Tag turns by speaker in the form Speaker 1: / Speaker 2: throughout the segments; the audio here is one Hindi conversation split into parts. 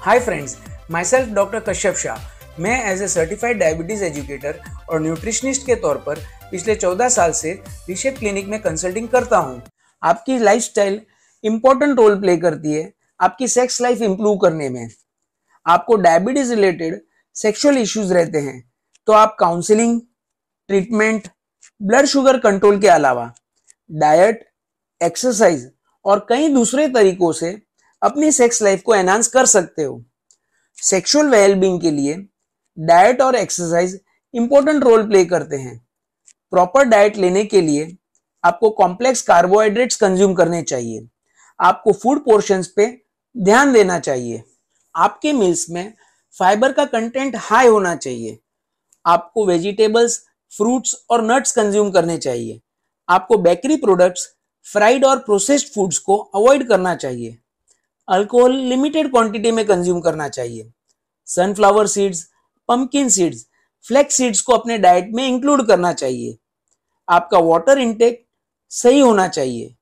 Speaker 1: हाय friends myself doctor Kashyap Shah मैं as a certified diabetes educator और न्यूट्रिशनिस्ट के तौर पर पिछले 14 साल से रिशेप क्लिनिक में कंसल्टिंग करता हूँ आपकी lifestyle important role play करती है आपकी सेक्स लाइफ इम्प्रूव करने में आपको डायबिटीज़ रिलेटेड सेक्शुअल इश्यूज रहते हैं तो आप counselling treatment blood sugar control के अलावा डाइट एक्सरसाइज और कई दूसरे तरीकों से अपनी सेक्स लाइफ को एनहांस कर सकते हो सेक्सुअल वेलबींग के लिए डाइट और एक्सरसाइज इंपॉर्टेंट रोल प्ले करते हैं प्रॉपर डाइट लेने के लिए आपको कॉम्प्लेक्स कार्बोहाइड्रेट्स कंज्यूम करने चाहिए आपको फूड पोर्शंस पे ध्यान देना चाहिए आपके मील्स में फाइबर का कंटेंट हाई होना चाहिए आपको वेजिटेबल्स फ्रूट्स और नट्स कंज्यूम करने चाहिए आपको बेकरी प्रोडक्ट्स फ्राइड और प्रोसेस्ड फूड्स को अवॉइड करना चाहिए अल्कोहल लिमिटेड क्वांटिटी में कंज्यूम करना चाहिए sunflower seeds pumpkin seeds flax seeds को अपने डाइट में इंक्लूड करना चाहिए आपका वाटर इंटेक सही होना चाहिए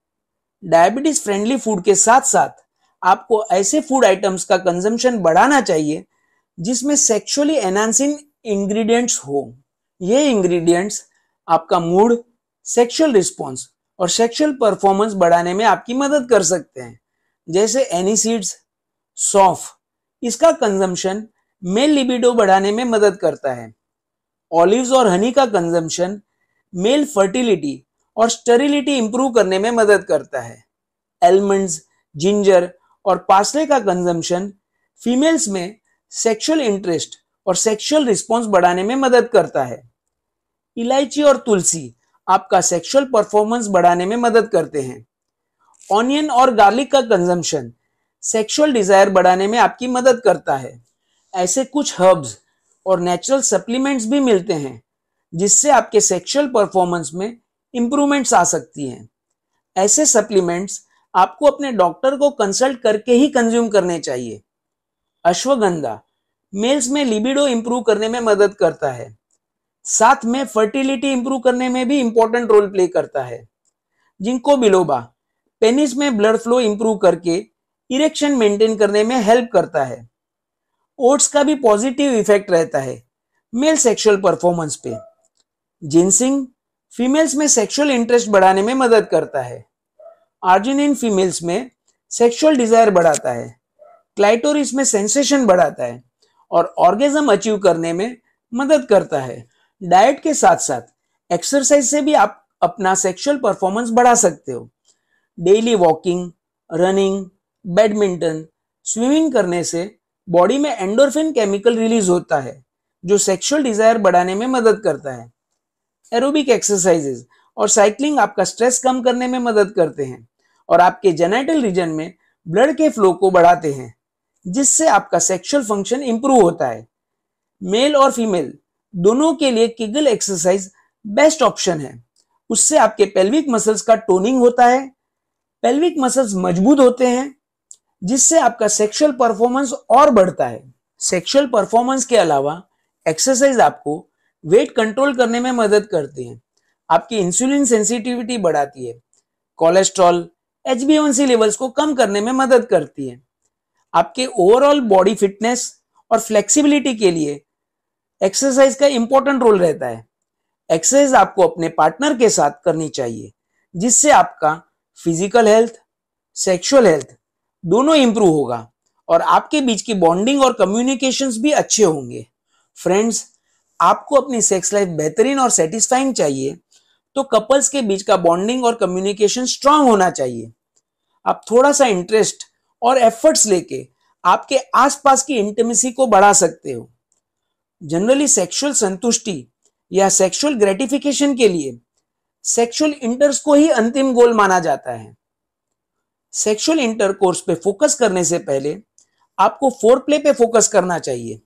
Speaker 1: डायबिटीज फ्रेंडली फूड के साथ साथ आपको ऐसे फूड आइटम्स का कंजम्पशन बढ़ाना चाहिए जिसमें सेक्सुअली एनहांसिंग इंग्रेडिएंट्स हो ये इंग्रेडिएंट्स आपका मूड सेक्सुअल रिस्पॉन्स और सेक्सुअल परफॉर्मेंस बढ़ाने में आपकी मदद कर सकते हैं जैसे एनीसीड्स सौफ इसका कंजम्पशन मेल लिबिडो बढ़ाने में मदद करता है ऑलिव्स और हनी का कंजम्पशन मेल फर्टिलिटी और स्टरिलिटी इंप्रूव करने में मदद करता है एलमंड्स जिंजर और पासले का कंजम्पशन फीमेल्स में सेक्सुअल इंटरेस्ट और सेक्सुअल रिस्पॉन्स बढ़ाने में मदद करता है इलायची और तुलसी आपका सेक्सुअल परफॉर्मेंस बढ़ाने में मदद करते हैं ऑनियन और गार्लिक का कंजम्पशन सेक्सुअल डिजायर बढ़ाने में आपकी मदद करता है ऐसे कुछ हर्ब्स और नेचुरल सप्लीमेंट्स भी मिलते हैं जिससे आपके सेक्सुअल परफॉर्मेंस में इम्प्रूवमेंट्स आ सकती हैं ऐसे सप्लीमेंट्स आपको अपने डॉक्टर को कंसल्ट करके ही कंज्यूम करने चाहिए अश्वगंधा मेल्स में लिबिडो इंप्रूव करने में मदद करता है साथ में फर्टिलिटी इंप्रूव करने में भी इम्पोर्टेंट रोल प्ले करता है जिनको बिलोबा पेनिस में ब्लड फ्लो इंप्रूव करके इरेक्शन मेंटेन करने में हेल्प करता है ओट्स का भी पॉजिटिव इफेक्ट रहता है मेल सेक्सुअल परफॉर्मेंस पे जिनसिंग फीमेल्स में सेक्सुअल इंटरेस्ट बढ़ाने में मदद करता है आर्जिनिन फीमेल्स में सेक्सुअल डिजायर बढ़ाता है क्लाइटोरिस में सेंसेशन बढ़ाता है और ऑर्गेजम अचीव करने में मदद करता है डाइट के साथ साथ एक्सरसाइज से भी आप अपना सेक्सुअल परफॉर्मेंस बढ़ा सकते हो daily walking running badminton swimming करने से बॉडी में एंडोरफिन केमिकल रिलीज होता है जो सेक्सुअल डिजायर बढ़ाने में मदद करता है एरोबिक एक्सरसाइजेज और साइकिलिंग आपका स्ट्रेस कम करने में मदद करते हैं और आपके जेनेटल रीजन में ब्लड के फ्लो को बढ़ाते हैं जिससे आपका सेक्सुअल फंक्शन इंप्रूव होता है मेल और फीमेल दोनों के लिए किगल एक्सरसाइज बेस्ट ऑप्शन है उससे आपके पेल्विक मसल्स का टोनिंग होता है पेल्विक मसल्स मजबूत होते हैं जिससे आपका सेक्सुअल परफॉर्मेंस और बढ़ता है सेक्सुअल परफॉर्मेंस के अलावा एक्सरसाइज आपको वेट कंट्रोल करने में मदद करती है आपकी इंसुलिन सेंसिटिविटी बढ़ाती है कोलेस्ट्रॉल एच लेवल्स को कम करने में मदद करती है आपके ओवरऑल बॉडी फिटनेस और फ्लेक्सिबिलिटी के लिए एक्सरसाइज का इंपॉर्टेंट रोल रहता है एक्सरसाइज आपको अपने पार्टनर के साथ करनी चाहिए जिससे आपका फिजिकल हेल्थ सेक्सुअल हेल्थ दोनों इंप्रूव होगा और आपके बीच की बॉन्डिंग और कम्युनिकेशन भी अच्छे होंगे फ्रेंड्स आपको अपनी सेक्स लाइफ बेहतरीन और सेटिस्फाइंग चाहिए तो कपल्स के बीच का बॉन्डिंग और कम्युनिकेशन स्ट्रांग होना चाहिए आप थोड़ा सा इंटरेस्ट और एफर्ट्स लेके आपके आसपास की इंटीमेसी को बढ़ा सकते हो जनरली सेक्सुअल संतुष्टि या सेक्सुअल ग्रेटिफिकेशन के लिए सेक्सुअल इंटर्स को ही अंतिम गोल माना जाता है सेक्सुअल इंटरकोर्स पे फोकस करने से पहले आपको फोर प्ले पे फोकस करना चाहिए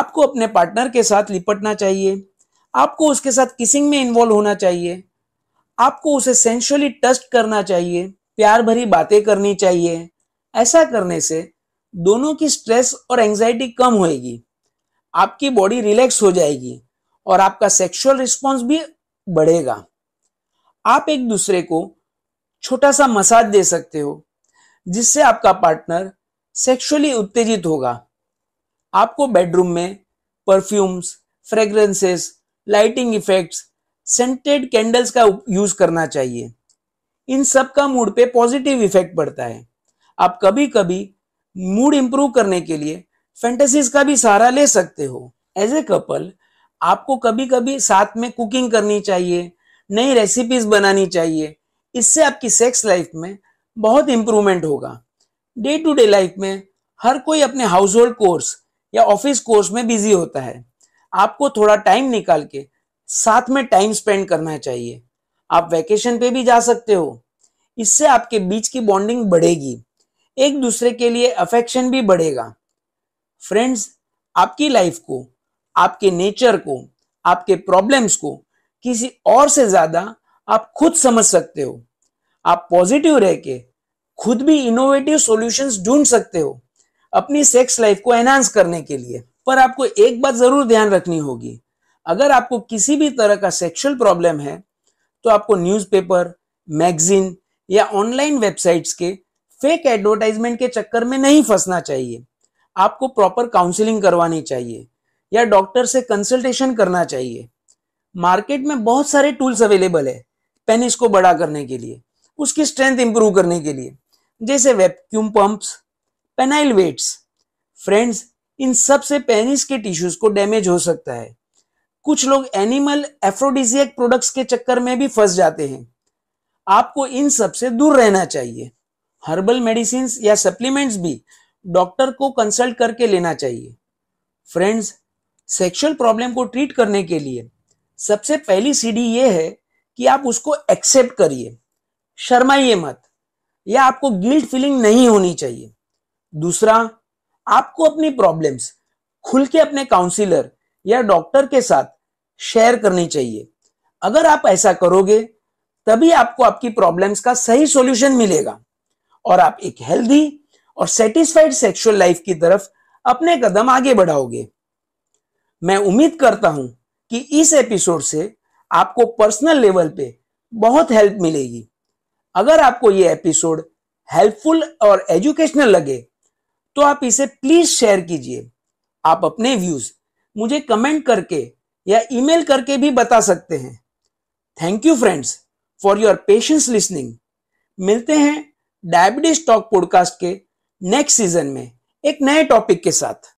Speaker 1: आपको अपने पार्टनर के साथ लिपटना चाहिए आपको उसके साथ किसिंग में इन्वॉल्व होना चाहिए आपको उसे सेंशुअली टस्ट करना चाहिए प्यार भरी बातें करनी चाहिए ऐसा करने से दोनों की स्ट्रेस और एंजाइटी कम होएगी आपकी बॉडी रिलैक्स हो जाएगी और आपका सेक्सुअल रिस्पॉन्स भी बढ़ेगा आप एक दूसरे को छोटा सा मसाज दे सकते हो जिससे आपका पार्टनर सेक्सुअली उत्तेजित होगा आपको बेडरूम में perfumes fragrances lighting effects scented candles का यूज करना चाहिए इन सब का मूड पे पॉजिटिव इफेक्ट पड़ता है आप कभी कभी मूड इंप्रूव करने के लिए फैंटेसीज का भी सहारा ले सकते हो एज ए कपल आपको कभी कभी साथ में कुकिंग करनी चाहिए नई रेसिपीज बनानी चाहिए इससे आपकी सेक्स लाइफ में बहुत इम्प्रूवमेंट होगा डे टू डे लाइफ में हर कोई अपने हाउस होल्ड कोर्स या ऑफिस कोर्स में बिजी होता है आपको थोड़ा टाइम निकाल के साथ में टाइम स्पेंड करना चाहिए आप वैकेशन पे भी जा सकते हो इससे आपके बीच की बॉन्डिंग बढ़ेगी एक दूसरे के लिए अफेक्शन भी बढ़ेगा फ्रेंड्स आपकी लाइफ को आपके नेचर को आपके प्रॉब्लम्स को किसी और से ज्यादा आप खुद समझ सकते हो आप पॉजिटिव रह के खुद भी इनोवेटिव सॉल्यूशंस ढूंढ सकते हो अपनी सेक्स लाइफ को एनहांस करने के लिए पर आपको एक बात जरूर ध्यान रखनी होगी अगर आपको किसी भी तरह का सेक्सुअल प्रॉब्लम है तो आपको न्यूज़पेपर, मैगजीन या ऑनलाइन वेबसाइट्स के फेक एडवर्टाइजमेंट के चक्कर में नहीं फंसना चाहिए आपको प्रॉपर काउंसलिंग करवानी चाहिए या डॉक्टर से कंसल्टेशन करना चाहिए मार्केट में बहुत सारे टूल्स अवेलेबल है पेनिस को बड़ा करने के लिए उसकी स्ट्रेंथ इंप्रूव करने के लिए जैसे vacuum pumps penile weights friends इन सब से पेनिस के टिश्यूज को डैमेज हो सकता है कुछ लोग एनिमल एफ्रोडिजियक प्रोडक्ट्स के चक्कर में भी फंस जाते हैं आपको इन सब से दूर रहना चाहिए हर्बल मेडिसिन या सप्लीमेंट्स भी डॉक्टर को कंसल्ट करके लेना चाहिए फ्रेंड्स सेक्सुअल प्रॉब्लम को ट्रीट करने के लिए सबसे पहली सीढ़ी ये है कि आप उसको एक्सेप्ट करिए शर्माइए मत या आपको गिल्ट फीलिंग नहीं होनी चाहिए दूसरा आपको अपनी प्रॉब्लम्स खुल के अपने काउंसिलर या डॉक्टर के साथ शेयर करनी चाहिए अगर आप ऐसा करोगे तभी आपको आपकी प्रॉब्लम्स का सही सॉल्यूशन मिलेगा और आप एक हेल्दी और सेटिस्फाइड सेक्सुअल लाइफ की तरफ अपने कदम आगे बढ़ाओगे मैं उम्मीद करता हूं कि इस एपिसोड से आपको पर्सनल लेवल पे बहुत हेल्प मिलेगी अगर आपको ये एपिसोड हेल्पफुल और एजुकेशनल लगे तो आप इसे प्लीज शेयर कीजिए आप अपने व्यूज मुझे कमेंट करके या ईमेल करके भी बता सकते हैं thank you friends for your patience listening मिलते हैं डायबिटीज टॉक पॉडकास्ट के नेक्स्ट सीजन में एक नए टॉपिक के साथ